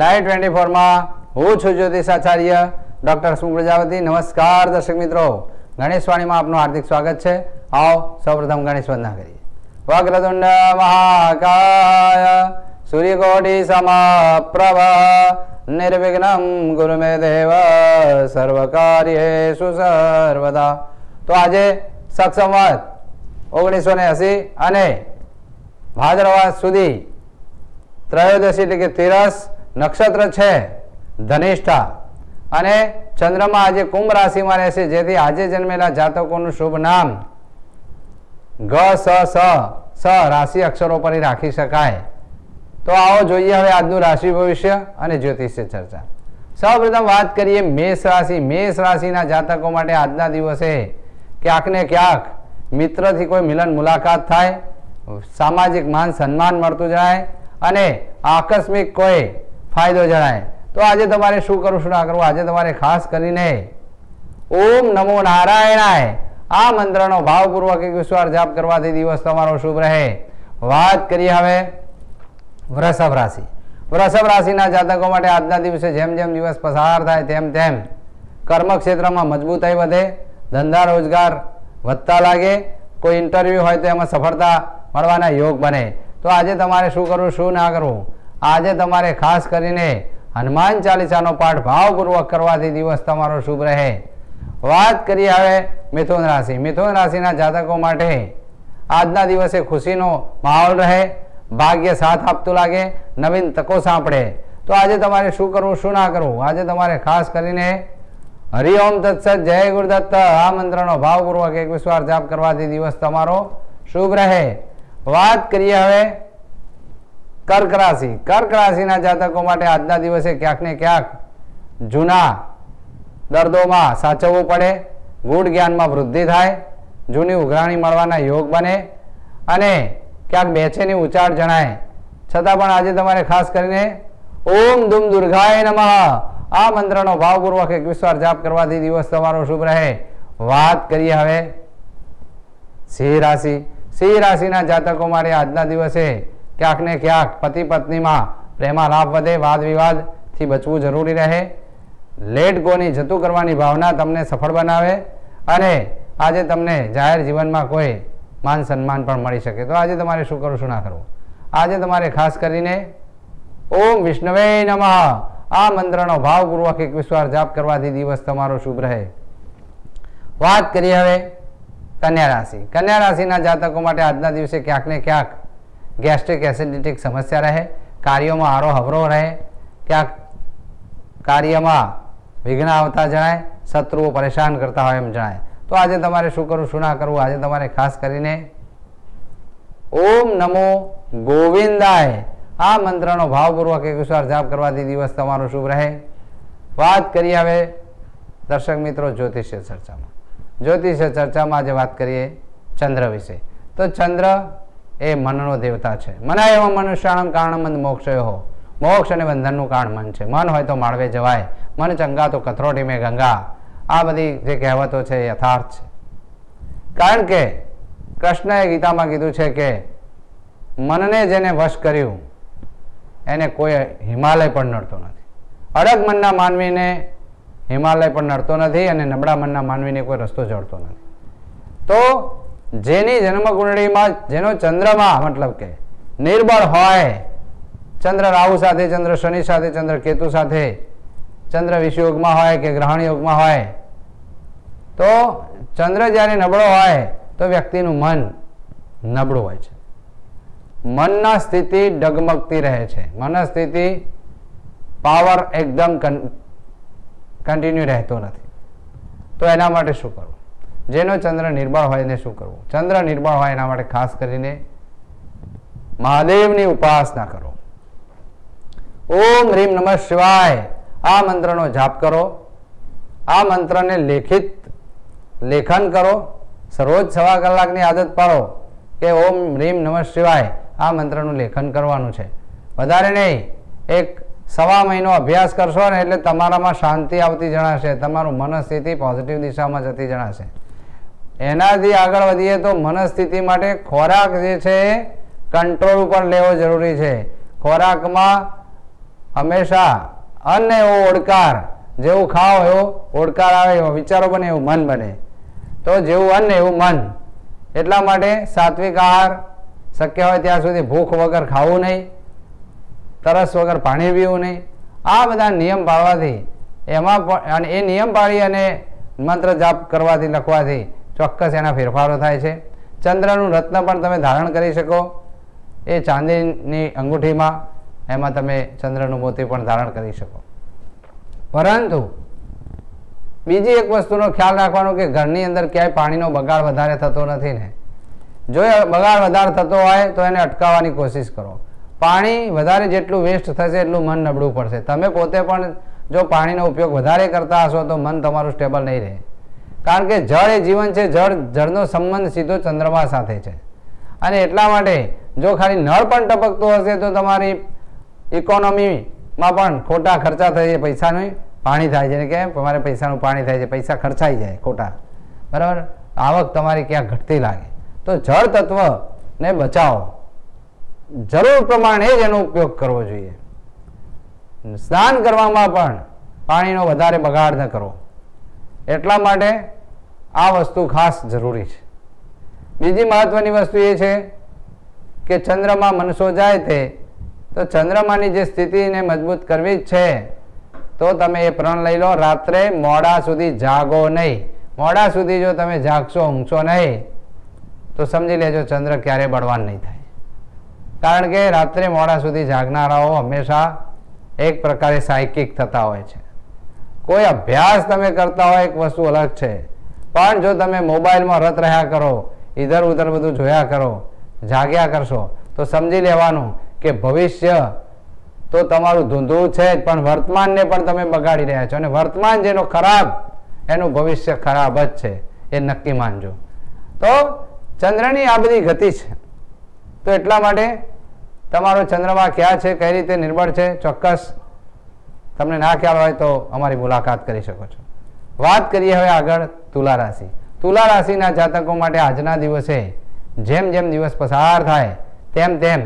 live twenty ફોરમાં હું છું જ્યોતિષ આચાર્ય ડૉક્ટર સુમ પ્રજાપતિ નમસ્કાર દર્શક મિત્રો ગણેશવાણીમાં આપનું હાર્દિક સ્વાગત છે આવો સૌપ્રથમ ગણેશ વંદના કરીએ વક્રતુંડ મહાકાય સૂર્યકોટી સમાપ્રભ નિર્વિઘ્ન ગુરુ મે દેવ સર્વ કાર્યેશુ સર્વદા તો આજે સક્ષમત ઓગણીસો ને એસી અને ભાદરવા સુધી ત્રયોદશી એટલે કે તેરસ નક્ષત્ર છે ધનિષ્ઠા અને ચંદ્રમાં આજે કુંભ રાશિમાં રહેશે જેથી આજે જન્મેલા જાતકોનું શુભ નામ ગ સ સ સ રાશિ અક્ષરો પર રાખી શકાય તો આવો જોઈએ હવે આજનું રાશિ ભવિષ્ય અને જ્યોતિષ્ય ચર્ચા સૌપ્રથમ વાત કરીએ મેષ રાશિ મેષ રાશિના જાતકો માટે આજના દિવસે ક્યાંક ને ક્યાંક મિત્રથી કોઈ મિલન મુલાકાત થાય સામાજિક માન સન્માન મળતું જાય અને આકસ્મિક કોઈ ફાયદો જણાય તો આજે તમારે શું કરવું શું ના કરવું આજે તમારે ખાસ કરીને ઓમ નમો નારાયણાય આ મંત્રનો ભાવપૂર્વક એક એકવીસવાર જાપ કરવાથી દિવસ તમારો શુભ રહે વાત કરીએ હવે વૃષભ રાશિ વૃષભ રાશિના જાતકો માટે આજના દિવસે જેમ જેમ દિવસ પસાર થાય તેમ તેમ કર્મ ક્ષેત્રમાં મજબૂતાઈ વધે ધંધા રોજગાર વધતા લાગે કોઈ ઇન્ટરવ્યૂ હોય તો એમાં સફળતા મળવાના યોગ બને તો આજે તમારે શું કરવું શું ના કરવું આજે તમારે ખાસ કરીને હનુમાન ચાલીસાનો પાઠ ભાવપૂર્વક કરવાથી દિવસ તમારો શુભ રહે વાત કરીએ હવે મિથુન રાશિ મિથુન રાશિના જાતકો માટે આજના દિવસે ખુશીનો માહોલ રહે ભાગ્ય સાથ આપતું લાગે નવીન તકો સાંપડે તો આજે તમારે શું કરવું શું ના કરવું આજે તમારે ખાસ કરીને હરિઓમ તત્સત જય ગુરુદત્ત આ મંત્રનો ભાવપૂર્વક એક વિશ્વાસ જાપ કરવાથી દિવસ તમારો શુભ રહે વાત કરીએ હવે કર્ક રાશિ કર્ક રાશિના જાતકો માટે આજના દિવસે ક્યાંક ને ક્યાંક જૂના દર્દોમાં સાચવવું પડે ગુઢ જ્ઞાનમાં વૃદ્ધિ થાય જૂની ઉઘરાણી મળવાના યોગ બને અને ક્યાંક બેચેની ઉચાળ જણાય છતાં પણ આજે તમારે ખાસ કરીને ઓમ ધૂમ દુર્ગાય નમઃ આ મંત્રનો ભાવપૂર્વક એકવીસ વાર જાપ કરવાથી દિવસ તમારો શુભ રહે વાત કરીએ હવે સિંહ રાશિ સિંહ રાશિના જાતકો માટે આજના દિવસે ક્યાંક ને ક્યાંક પતિ પત્નીમાં પ્રેમા લાભ વધે વાદ વિવાદથી બચવું જરૂરી રહે લેટ ગોની જતું કરવાની ભાવના તમને સફળ બનાવે અને આજે તમને જાહેર જીવનમાં કોઈ માન સન્માન પણ મળી શકે તો આજે તમારે શું કરવું શું ના કરવું આજે તમારે ખાસ કરીને ઓમ વિષ્ણવે નમઃ આ મંત્રનો ભાવપૂર્વક એકવીસ વાર જાપ કરવાથી દિવસ તમારો શુભ રહે વાત કરીએ હવે કન્યા રાશિ કન્યા રાશિના જાતકો માટે આજના દિવસે ક્યાંક ને ક્યાંક ગેસ્ટ્રિક એસિડિટીક સમસ્યા રહે કાર્યોમાં આરો હવરો રહે ક્યાંક કાર્યમાં વિઘ્ન આવતા જણાય શત્રુઓ પરેશાન કરતા હોય એમ જણાય તો આજે તમારે શું કરવું શું ના કરવું આજે તમારે ખાસ કરીને ઓમ નમો ગોવિંદાય આ મંત્રનો ભાવપૂર્વક એક વિશ્વાર જાપ કરવાથી દિવસ તમારો શુભ રહે વાત કરીએ હવે દર્શક મિત્રો જ્યોતિષ્ય ચર્ચામાં જ્યોતિષ્ય ચર્ચામાં આજે વાત કરીએ ચંદ્ર વિશે તો ચંદ્ર એ મનનો દેવતા છે મના એવા મનુષ્યાણમ કારણ મંદ મોક્ષ હો મોક્ષ અને બંધનનું કારણ મન છે મન હોય તો માળવે જવાય મન ચંગા તો કથરોટી મેં ગંગા આ બધી જે કહેવતો છે એ યથાર્થ છે કારણ કે કૃષ્ણએ ગીતામાં કીધું છે કે મનને જેને વશ કર્યું એને કોઈ હિમાલય પણ નડતો નથી અડગ મનના માનવીને હિમાલય પણ નડતો નથી અને નબળા મનના માનવીને કોઈ રસ્તો જડતો નથી તો જેની જન્મકુંડળીમાં જેનો ચંદ્રમાં મતલબ કે નિર્બળ હોય ચંદ્ર રાહુ સાથે ચંદ્ર શનિ સાથે ચંદ્ર કેતુ સાથે ચંદ્ર વિષયોગમાં હોય કે ગ્રહણ યોગમાં હોય તો ચંદ્ર જ્યારે નબળો હોય તો વ્યક્તિનું મન નબળું હોય છે મનના સ્થિતિ ડગમગતી રહે છે મનની સ્થિતિ પાવર એકદમ કન્ટિન્યુ રહેતો નથી તો એના માટે શું કરવું જેનો ચંદ્ર નિર્બળ હોય એને શું કરવું ચંદ્ર નિર્બળ હોય એના માટે ખાસ કરીને મહાદેવની ઉપાસના કરો ઓમ રીમ નમ શિવાય આ મંત્રનો જાપ કરો આ મંત્રને લેખિત લેખન કરો સરોજ સવા કલાકની આદત પાડો કે ઓમ રીમ નમ શિવાય આ મંત્રનું લેખન કરવાનું છે વધારે નહીં એક સવા મહિનો અભ્યાસ કરશો ને એટલે તમારામાં શાંતિ આવતી જણાશે તમારું મનસ્થિતિ પોઝિટિવ દિશામાં જતી જણાશે એનાથી આગળ વધીએ તો મનસ્થિતિ માટે ખોરાક જે છે કંટ્રોલ ઉપર લેવો જરૂરી છે ખોરાકમાં હંમેશા અન્ન એવો ઓડકાર જેવું ખાઓ એવો ઓડકાર આવે એવો વિચારો બને એવું મન બને તો જેવું અન્ન એવું મન એટલા માટે સાત્વિક આહાર શક્ય હોય ત્યાં સુધી ભૂખ વગર ખાવું નહીં તરસ વગર પાણી પીવું નહીં આ બધા નિયમ પાળવાથી એમાં પણ એ નિયમ પાળી અને મંત્ર જાપ કરવાથી લખવાથી ચોક્કસ એના ફેરફારો થાય છે ચંદ્રનું રત્ન પણ તમે ધારણ કરી શકો એ ચાંદીની અંગૂઠીમાં એમાં તમે ચંદ્રનું મોતી પણ ધારણ કરી શકો પરંતુ બીજી એક વસ્તુનો ખ્યાલ રાખવાનું કે ઘરની અંદર ક્યાંય પાણીનો બગાડ વધારે થતો નથી ને જો એ બગાડ વધારે થતો હોય તો એને અટકાવવાની કોશિશ કરો પાણી વધારે જેટલું વેસ્ટ થશે એટલું મન નબળું પડશે તમે પોતે પણ જો પાણીનો ઉપયોગ વધારે કરતા હશો તો મન તમારું સ્ટેબલ નહીં રહે કારણ કે જળ એ જીવન છે જળ જળનો સંબંધ સીધો ચંદ્રમા સાથે છે અને એટલા માટે જો ખાલી નળ પણ ટપકતો હશે તો તમારી ઇકોનોમીમાં પણ ખોટા ખર્ચા થાય છે પૈસાનું પાણી થાય છે કે તમારે પૈસાનું પાણી થાય છે પૈસા ખર્ચાઈ જાય ખોટા બરાબર આવક તમારી ક્યાં ઘટતી લાગે તો જળ તત્વને બચાવો જરૂર પ્રમાણે જ એનો ઉપયોગ કરવો જોઈએ સ્નાન કરવામાં પણ પાણીનો વધારે બગાડ ન કરવો એટલા માટે આ વસ્તુ ખાસ જરૂરી છે બીજી મહત્વની વસ્તુ એ છે કે ચંદ્રમાં મનસો જાય તે તો ચંદ્રમાની જે સ્થિતિને મજબૂત કરવી જ છે તો તમે એ પ્રણ લઈ લો રાત્રે મોડા સુધી જાગો નહીં મોડા સુધી જો તમે જાગશો ઊંઘશો નહીં તો સમજી લેજો ચંદ્ર ક્યારે બળવાન નહીં થાય કારણ કે રાત્રે મોડા સુધી જાગનારાઓ હંમેશા એક પ્રકારે સાયકિક થતા હોય છે કોઈ અભ્યાસ તમે કરતા હોય એક વસ્તુ અલગ છે પણ જો તમે મોબાઈલમાં રત રહ્યા કરો ઇધર ઉધર બધું જોયા કરો જાગ્યા કરશો તો સમજી લેવાનું કે ભવિષ્ય તો તમારું ધૂંધું છે જ પણ વર્તમાનને પણ તમે બગાડી રહ્યા છો અને વર્તમાન જેનો ખરાબ એનું ભવિષ્ય ખરાબ જ છે એ નક્કી માનજો તો ચંદ્રની આ બધી ગતિ છે તો એટલા માટે તમારો ચંદ્રમા ક્યાં છે કઈ રીતે નિર્બળ છે ચોક્કસ તમને ના ખ્યાલ હોય તો અમારી મુલાકાત કરી શકો છો વાત કરીએ હવે આગળ તુલા રાશિ તુલા રાશિના જાતકો માટે આજના દિવસે જેમ જેમ દિવસ પસાર થાય તેમ તેમ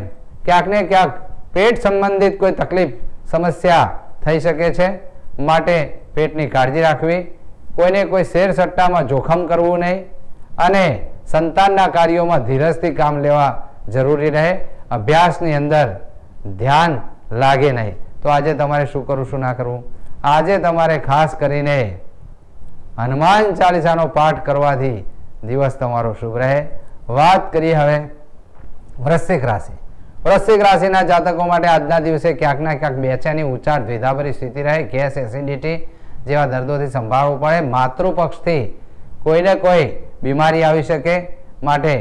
ક્યાંક ને ક્યાંક પેટ સંબંધિત કોઈ તકલીફ સમસ્યા થઈ શકે છે માટે પેટની કાળજી રાખવી કોઈને કોઈ શેર સટ્ટામાં જોખમ કરવું નહીં અને સંતાનના કાર્યોમાં ધીરજથી કામ લેવા જરૂરી રહે અભ્યાસની અંદર ધ્યાન લાગે નહીં તો આજે તમારે શું કરવું શું ના કરવું આજે તમારે ખાસ કરીને હનુમાન ચાલીસાનો પાઠ કરવાથી દિવસ તમારો શુભ રહે વાત કરીએ હવે વૃશ્ચિક રાશિ વૃશ્ચિક રાશિના જાતકો માટે આજના દિવસે ક્યાંકના ક્યાંક બેચેની ઉચ્ચાર ભેદાભરી સ્થિતિ રહે ગેસ એસિડિટી જેવા દર્દોથી સંભાળવું પડે માતૃપક્ષથી કોઈને કોઈ બીમારી આવી શકે માટે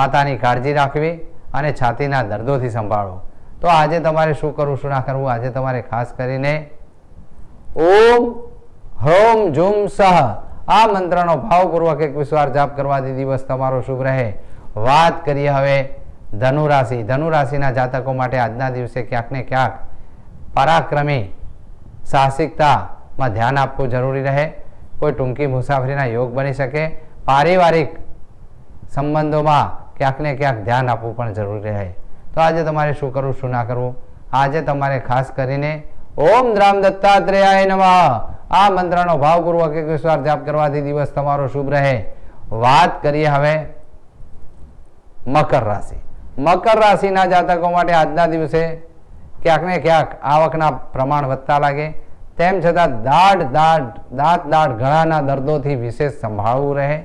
માતાની કાળજી રાખવી અને છાતીના દર્દોથી સંભાળવું તો આજે તમારે શું કરવું શું ના કરવું આજે તમારે ખાસ કરીને ઓમ હ્રોમ ઝુમ સહ આ મંત્રનો ભાવપૂર્વક એકવીસ વાર જાપ કરવાથી દિવસ તમારો શુભ રહે વાત કરીએ હવે ધનુરાશિ ધનુરાશિના જાતકો માટે આજના દિવસે ક્યાંક ને ક્યાંક પરાક્રમી સાહસિકતામાં ધ્યાન આપવું જરૂરી રહે કોઈ ટૂંકી મુસાફરીના યોગ બની શકે પારિવારિક સંબંધોમાં ક્યાંક ને ક્યાંક ધ્યાન આપવું પણ જરૂરી રહે તો આજે તમારે શું કરવું શું ના કરવું આજે તમારે ખાસ કરીને ઓમ રામ દત્તાત્રેયાય નમઃ આ મંત્રનો ભાવપૂર્વક એકવીસવાર જાપ કરવાથી દિવસ તમારો શુભ રહે વાત કરીએ હવે મકર રાશિ મકર રાશિના જાતકો માટે આજના દિવસે ક્યાંકને ક્યાંક આવકના પ્રમાણ વધતા લાગે તેમ છતાં દાઢ દાઢ દાંત દાઢ ગળાના દર્દોથી વિશેષ સંભાળવું રહે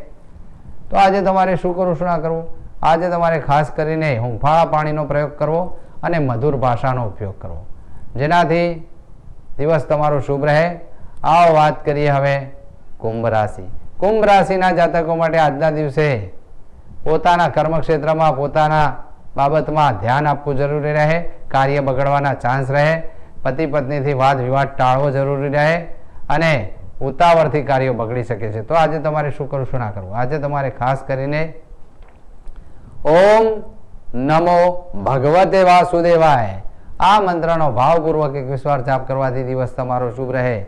તો આજે તમારે શું કરવું શું ના કરવું આજે તમારે ખાસ કરીને હુંફાળા પાણીનો પ્રયોગ કરવો અને મધુર ભાષાનો ઉપયોગ કરવો જેનાથી દિવસ તમારો શુભ રહે આવો વાત કરીએ હવે કુંભ રાશિ કુંભ રાશિના જાતકો માટે આજના દિવસે પોતાના કર્મક્ષેત્રમાં પોતાના બાબતમાં ધ્યાન આપવું જરૂરી રહે કાર્ય બગડવાના ચાન્સ રહે પતિ પત્નીથી વાદ વિવાદ ટાળવો જરૂરી રહે અને ઉતાવળથી કાર્યો બગડી શકે છે તો આજે તમારે શું કરવું શું ના કરવું આજે તમારે ખાસ કરીને ઓમ નમો ભગવતે વાસુદેવાય આ મંત્રનો ભાવપૂર્વક એક વિશ્વાસ જાપ કરવાથી દિવસ તમારો શુભ રહે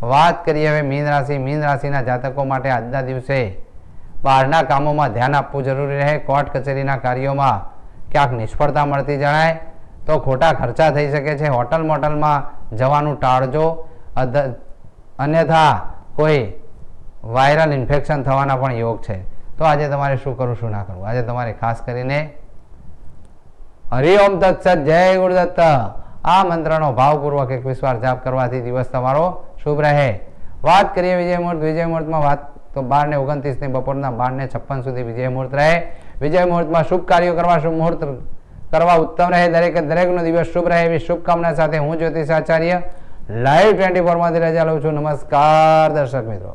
વાત કરીએ હવે મીન રાશિ મીન રાશિના જાતકો માટે આજના દિવસે બહારના કામોમાં ધ્યાન આપવું જરૂરી રહે કોર્ટ કચેરીના કાર્યોમાં ક્યાંક નિષ્ફળતા મળતી જણાય તો ખોટા ખર્ચા થઈ શકે છે હોટલ મોટલમાં જવાનું ટાળજો અન્યથા કોઈ વાયરલ ઇન્ફેક્શન થવાના પણ યોગ છે તો આજે તમારે શું કરવું શું ના કરવું આજે તમારે ખાસ કરીને હરિઓમ તત્સત જય ગુરુદત્ત આ મંત્રનો ભાવપૂર્વક એકવીસ વાર જાપ કરવાથી દિવસ તમારો શુભ રહે વાત કરીએ વિજય મુહૂર્ત વિજય મુહૂર્તમાં વાત તો બાર ને ઓગણત્રીસની બપોરના બાર ને છપ્પન સુધી વિજય મુહૂર્ત રહે વિજય મુહૂર્તમાં શુભ કાર્યો કરવા શુભ મુહૂર્ત કરવા ઉત્તમ રહે દરેક દરેકનો દિવસ શુભ રહે એવી શુભકામના સાથે હું જ્યોતિષ આચાર્ય લાઈવ ટ્વેન્ટી ફોરમાંથી રજા લઉં છું નમસ્કાર દર્શક મિત્રો